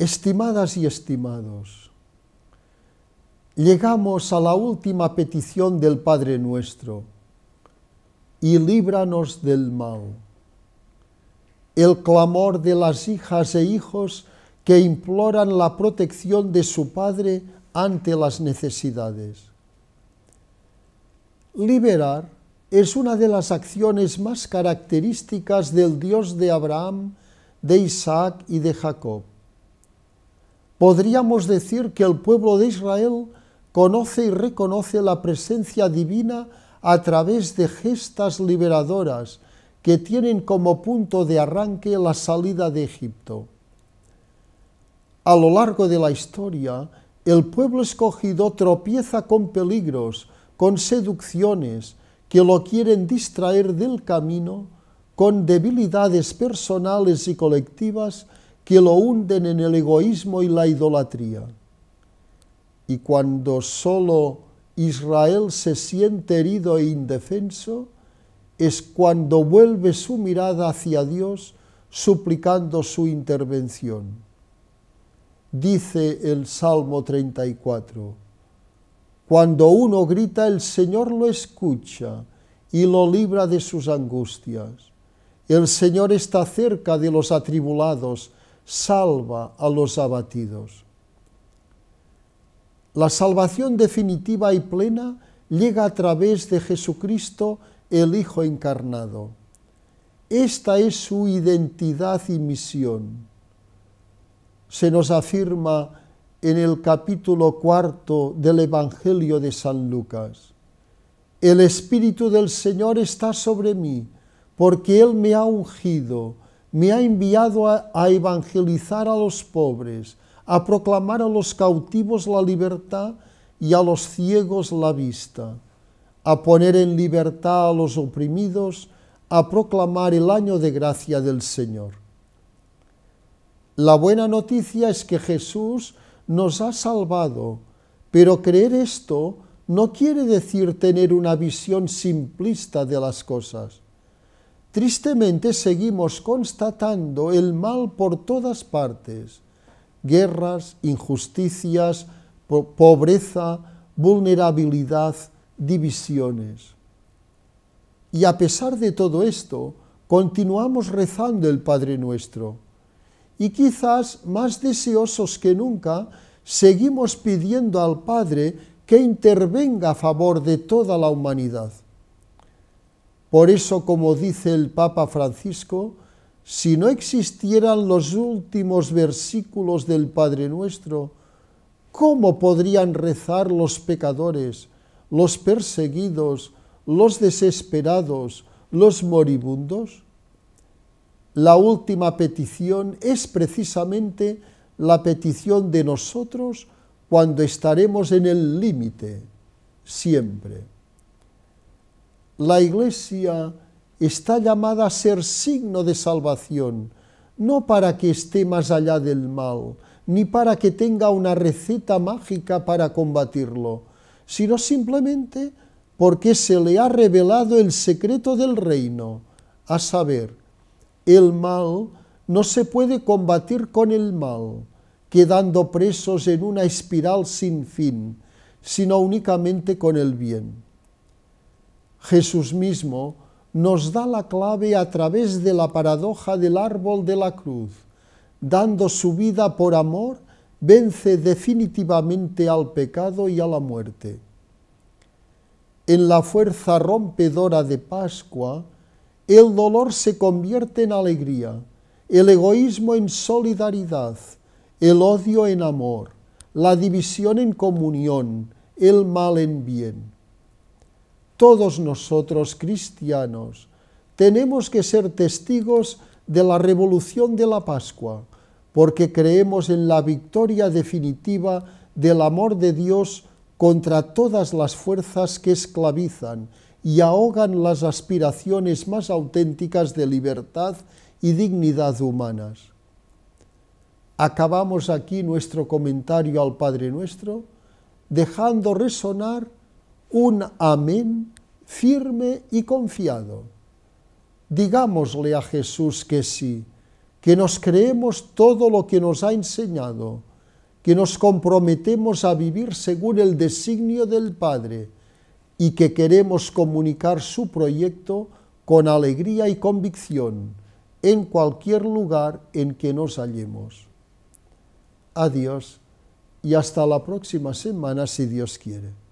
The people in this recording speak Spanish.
Estimadas y estimados, llegamos a la última petición del Padre nuestro, y líbranos del mal. El clamor de las hijas e hijos que imploran la protección de su Padre ante las necesidades. Liberar es una de las acciones más características del Dios de Abraham, de Isaac y de Jacob podríamos decir que el pueblo de Israel conoce y reconoce la presencia divina a través de gestas liberadoras que tienen como punto de arranque la salida de Egipto. A lo largo de la historia, el pueblo escogido tropieza con peligros, con seducciones que lo quieren distraer del camino, con debilidades personales y colectivas que lo hunden en el egoísmo y la idolatría. Y cuando solo Israel se siente herido e indefenso, es cuando vuelve su mirada hacia Dios suplicando su intervención. Dice el Salmo 34, Cuando uno grita, el Señor lo escucha y lo libra de sus angustias. El Señor está cerca de los atribulados, salva a los abatidos. La salvación definitiva y plena llega a través de Jesucristo, el Hijo encarnado. Esta es su identidad y misión. Se nos afirma en el capítulo cuarto del Evangelio de San Lucas. El Espíritu del Señor está sobre mí, porque Él me ha ungido me ha enviado a, evangelizar a los pobres, a proclamar a los cautivos la libertad y a los ciegos la vista, a poner en libertad a los oprimidos, a proclamar el año de gracia del Señor. La buena noticia es que Jesús nos ha salvado, pero creer esto no quiere decir tener una visión simplista de las cosas Tristemente seguimos constatando el mal por todas partes, guerras, injusticias, pobreza, vulnerabilidad, divisiones. Y a pesar de todo esto, continuamos rezando el Padre Nuestro. Y quizás más deseosos que nunca, seguimos pidiendo al Padre que intervenga a favor de toda la humanidad. Por eso, como dice el Papa Francisco, si no existieran los últimos versículos del Padre Nuestro, ¿cómo podrían rezar los pecadores, los perseguidos, los desesperados, los moribundos? La última petición es precisamente la petición de nosotros cuando estaremos en el límite, siempre la iglesia está llamada a ser signo de salvación, no para que esté más allá del mal, ni para que tenga una receta mágica para combatirlo, sino simplemente porque se le ha revelado el secreto del reino, a saber, el mal no se puede combatir con el mal, quedando presos en una espiral sin fin, sino únicamente con el bien. Jesús mismo nos da la clave a través de la paradoja del árbol de la cruz. Dando su vida por amor, vence definitivamente al pecado y a la muerte. En la fuerza rompedora de Pascua, el dolor se convierte en alegría, el egoísmo en solidaridad, el odio en amor, la división en comunión, el mal en bien todos nosotros cristianos tenemos que ser testigos de la revolución de la Pascua, porque creemos en la victoria definitiva del amor de Dios contra todas las fuerzas que esclavizan y ahogan las aspiraciones más auténticas de libertad y dignidad humanas. Acabamos aquí nuestro comentario al Padre Nuestro, dejando resonar un amén firme y confiado. Digámosle a Jesús que sí, que nos creemos todo lo que nos ha enseñado, que nos comprometemos a vivir según el designio del Padre y que queremos comunicar su proyecto con alegría y convicción en cualquier lugar en que nos hallemos. Adiós y hasta la próxima semana si Dios quiere.